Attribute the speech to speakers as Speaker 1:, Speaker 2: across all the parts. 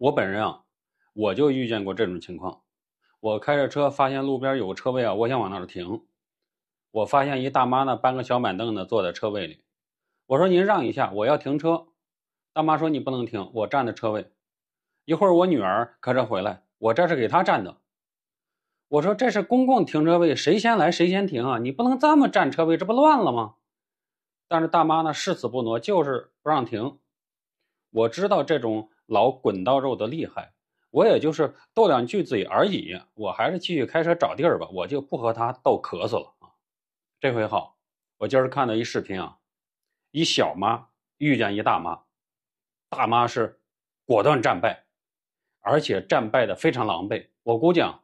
Speaker 1: 我本人啊，我就遇见过这种情况。我开着车，发现路边有个车位啊，我想往那儿停。我发现一大妈呢，搬个小板凳呢，坐在车位里。我说：“您让一下，我要停车。”大妈说：“你不能停，我占的车位。一会儿我女儿开车回来，我这是给她占的。”我说：“这是公共停车位，谁先来谁先停啊！你不能这么占车位，这不乱了吗？”但是大妈呢，誓死不挪，就是不让停。我知道这种。老滚刀肉的厉害，我也就是斗两句嘴而已。我还是继续开车找地儿吧，我就不和他斗咳嗽了啊。这回好，我今儿看到一视频啊，一小妈遇见一大妈，大妈是果断战败，而且战败的非常狼狈。我估计啊，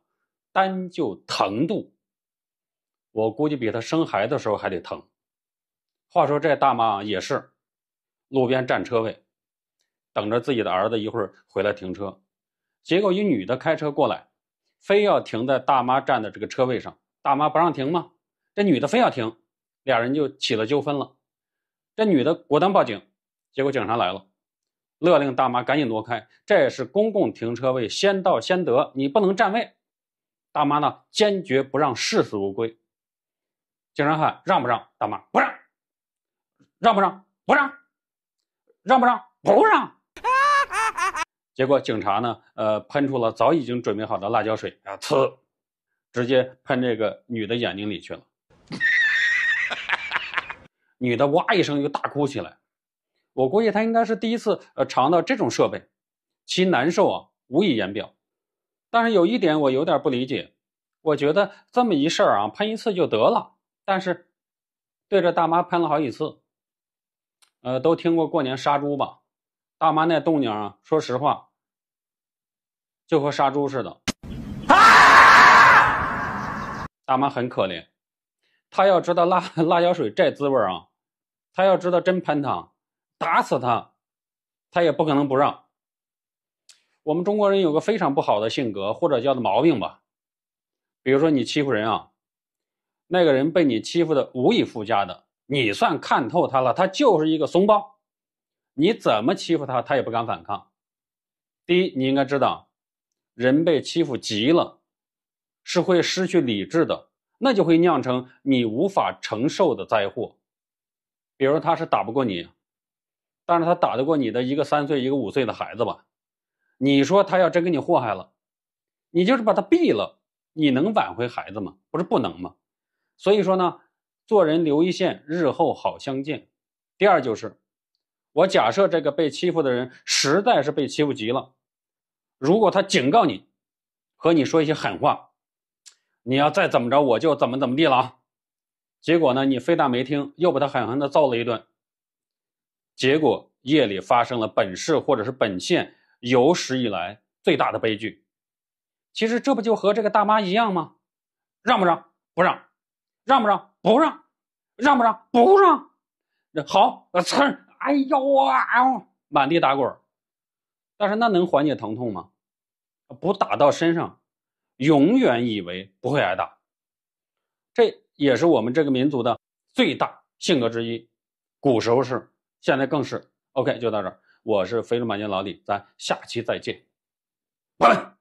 Speaker 1: 单就疼度，我估计比她生孩子的时候还得疼。话说这大妈也是，路边占车位。等着自己的儿子一会儿回来停车，结果一女的开车过来，非要停在大妈站的这个车位上。大妈不让停吗？这女的非要停，俩人就起了纠纷了。这女的果断报警，结果警察来了，勒令大妈赶紧挪开。这也是公共停车位，先到先得，你不能占位。大妈呢，坚决不让，视死如归。警察还让不让？大妈不让，让不让？不让，让不让？不让。结果警察呢，呃，喷出了早已经准备好的辣椒水啊，呲，直接喷这个女的眼睛里去了。女的哇一声就大哭起来。我估计她应该是第一次呃尝到这种设备，其难受啊，无以言表。但是有一点我有点不理解，我觉得这么一事儿啊，喷一次就得了。但是对着大妈喷了好几次，呃，都听过过年杀猪吧。大妈那动静啊，说实话，就和杀猪似的。啊！大妈很可怜，她要知道辣辣椒水这滋味啊，她要知道真喷她，打死她，她也不可能不让。我们中国人有个非常不好的性格，或者叫毛病吧，比如说你欺负人啊，那个人被你欺负的无以复加的，你算看透他了，他就是一个怂包。你怎么欺负他，他也不敢反抗。第一，你应该知道，人被欺负急了，是会失去理智的，那就会酿成你无法承受的灾祸。比如他是打不过你，但是他打得过你的一个三岁一个五岁的孩子吧？你说他要真给你祸害了，你就是把他毙了，你能挽回孩子吗？不是不能吗？所以说呢，做人留一线，日后好相见。第二就是。我假设这个被欺负的人实在是被欺负极了，如果他警告你，和你说一些狠话，你要再怎么着，我就怎么怎么地了。结果呢，你非但没听，又把他狠狠的揍了一顿。结果夜里发生了本市或者是本县有史以来最大的悲剧。其实这不就和这个大妈一样吗？让不让？不让。让不让？不让。让不让？不让。那好，呲！哎呦啊！满地打滚，但是那能缓解疼痛吗？不打到身上，永远以为不会挨打。这也是我们这个民族的最大性格之一，古时候是，现在更是。OK，就到这，我是肥龙马年老李，咱下期再见。拜拜。